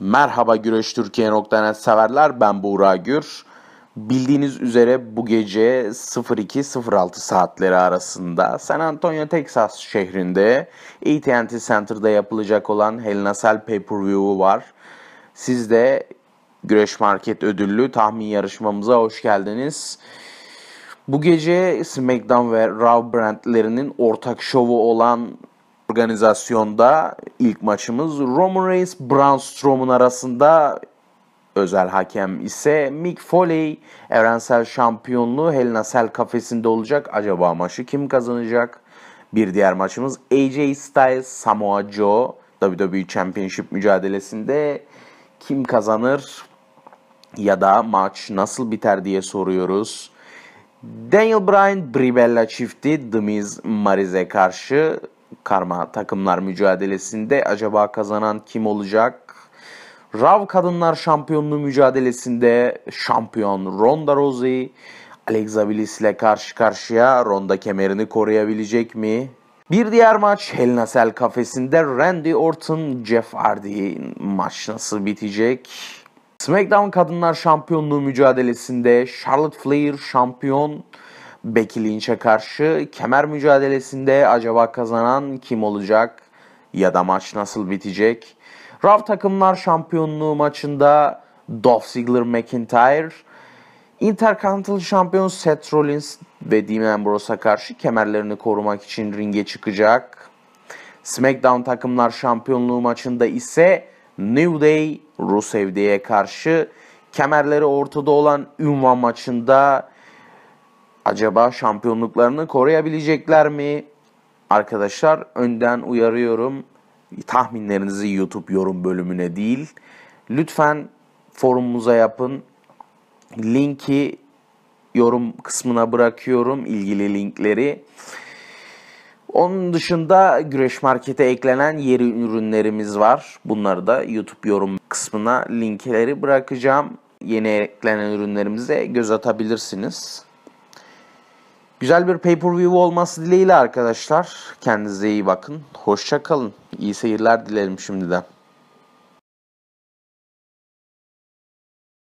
Merhaba güreştürkiye.net severler ben Buğra Gür. Bildiğiniz üzere bu gece 02-06 saatleri arasında San Antonio, Texas şehrinde AT&T e Center'da yapılacak olan Hell Nasel Pay-Per-View'u var. Siz de Güreş Market ödüllü tahmin yarışmamıza hoş geldiniz. Bu gece SmackDown ve Raw brandlerinin ortak şovu olan organizasyonda ilk maçımız Roman Reigns Braun Strowman arasında özel hakem ise Mick Foley evrensel şampiyonluğu Hell in Cell kafesinde olacak. Acaba maçı kim kazanacak? Bir diğer maçımız AJ Styles Samoa Joe WWE Championship mücadelesinde kim kazanır ya da maç nasıl biter diye soruyoruz. Daniel Bryan Brie Bella çifti The Miz Mariz'e karşı karma takımlar mücadelesinde acaba kazanan kim olacak? Rav Kadınlar Şampiyonluğu mücadelesinde şampiyon Ronda Rousey Alexa Bliss ile karşı karşıya Ronda kemerini koruyabilecek mi? Bir diğer maç Hell Nasel kafesinde Randy Orton Jeff Hardy maç nasıl bitecek? SmackDown Kadınlar Şampiyonluğu mücadelesinde Charlotte Flair şampiyon Becky Lynch'e karşı kemer mücadelesinde acaba kazanan kim olacak ya da maç nasıl bitecek? Raw takımlar şampiyonluğu maçında Dolph Ziggler McIntyre, Intercontinental şampiyon Seth Rollins ve Dean Ambrose'a karşı kemerlerini korumak için ringe çıkacak. SmackDown takımlar şampiyonluğu maçında ise New Day Rusev Day'e karşı kemerleri ortada olan ünvan maçında Acaba şampiyonluklarını koruyabilecekler mi? Arkadaşlar önden uyarıyorum. Tahminlerinizi YouTube yorum bölümüne değil. Lütfen forumumuza yapın. Linki yorum kısmına bırakıyorum ilgili linkleri. Onun dışında Güreş Market'e eklenen yeri ürünlerimiz var. Bunları da YouTube yorum kısmına linkleri bırakacağım. Yeni eklenen ürünlerimize göz atabilirsiniz. Güzel bir pay-per-view olması dileğiyle arkadaşlar. Kendinize iyi bakın. Hoşça kalın. İyi seyirler dilerim şimdiden.